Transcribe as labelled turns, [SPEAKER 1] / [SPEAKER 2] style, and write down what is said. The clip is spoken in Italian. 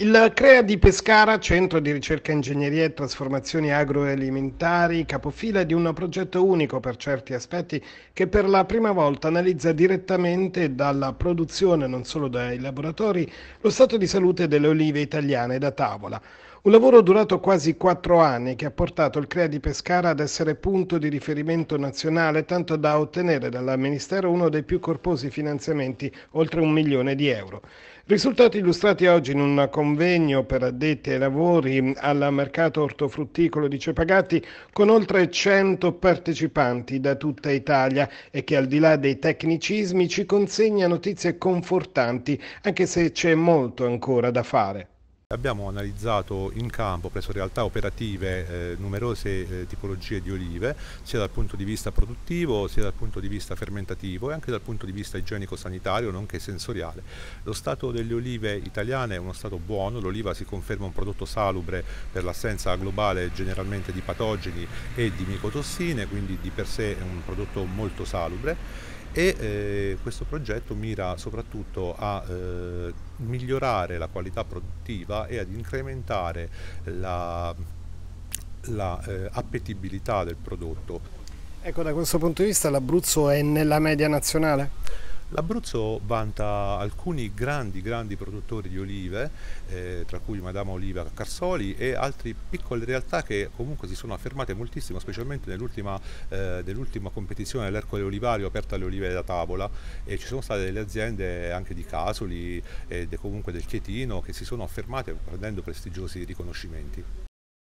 [SPEAKER 1] Il CREA di Pescara, Centro di ricerca ingegneria e trasformazioni agroalimentari, capofila di un progetto unico per certi aspetti che per la prima volta analizza direttamente dalla produzione, non solo dai laboratori, lo stato di salute delle olive italiane da tavola. Un lavoro durato quasi quattro anni che ha portato il CREA di Pescara ad essere punto di riferimento nazionale tanto da ottenere dal Ministero uno dei più corposi finanziamenti, oltre un milione di euro. Risultati illustrati oggi in un convegno per addetti ai lavori al mercato ortofrutticolo di Cepagatti con oltre 100 partecipanti da tutta Italia e che al di là dei tecnicismi ci consegna notizie confortanti anche se c'è molto ancora da fare.
[SPEAKER 2] Abbiamo analizzato in campo presso realtà operative eh, numerose eh, tipologie di olive, sia dal punto di vista produttivo, sia dal punto di vista fermentativo e anche dal punto di vista igienico-sanitario, nonché sensoriale. Lo stato delle olive italiane è uno stato buono, l'oliva si conferma un prodotto salubre per l'assenza globale generalmente di patogeni e di micotossine, quindi di per sé è un prodotto molto salubre e eh, questo progetto mira soprattutto a eh, migliorare la qualità produttiva e ad incrementare la, la eh, appetibilità del prodotto.
[SPEAKER 1] Ecco, da questo punto di vista l'Abruzzo è nella media nazionale?
[SPEAKER 2] L'Abruzzo vanta alcuni grandi, grandi produttori di olive, eh, tra cui Madama Oliva Carsoli e altre piccole realtà che comunque si sono affermate moltissimo, specialmente nell'ultima, eh, nell'ultima competizione dell'Ercole Olivario aperta alle olive da tavola. E ci sono state delle aziende anche di Casoli e comunque del Chietino che si sono affermate prendendo prestigiosi riconoscimenti.